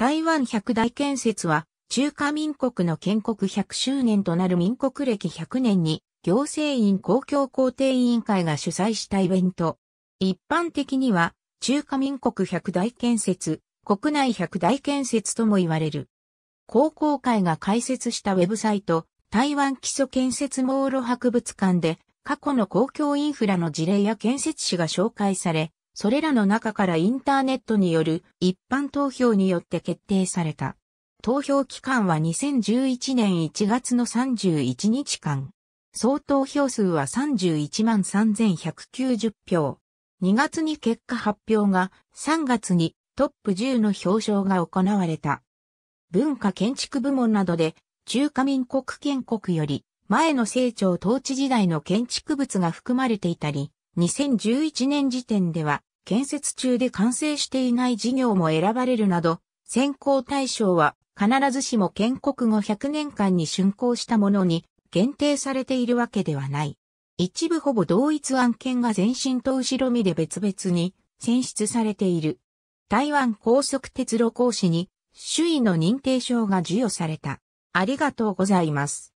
台湾百大建設は、中華民国の建国100周年となる民国歴100年に、行政院公共工程委員会が主催したイベント。一般的には、中華民国百大建設、国内百大建設とも言われる。高校会が開設したウェブサイト、台湾基礎建設網路博物館で、過去の公共インフラの事例や建設史が紹介され、それらの中からインターネットによる一般投票によって決定された。投票期間は2011年1月の31日間。総投票数は31万3190票。2月に結果発表が3月にトップ10の表彰が行われた。文化建築部門などで中華民国建国より前の清朝統治時代の建築物が含まれていたり、2011年時点では建設中で完成していない事業も選ばれるなど、選考対象は必ずしも建国後100年間に竣工したものに限定されているわけではない。一部ほぼ同一案件が前進と後ろ身で別々に選出されている。台湾高速鉄路講師に周囲の認定証が授与された。ありがとうございます。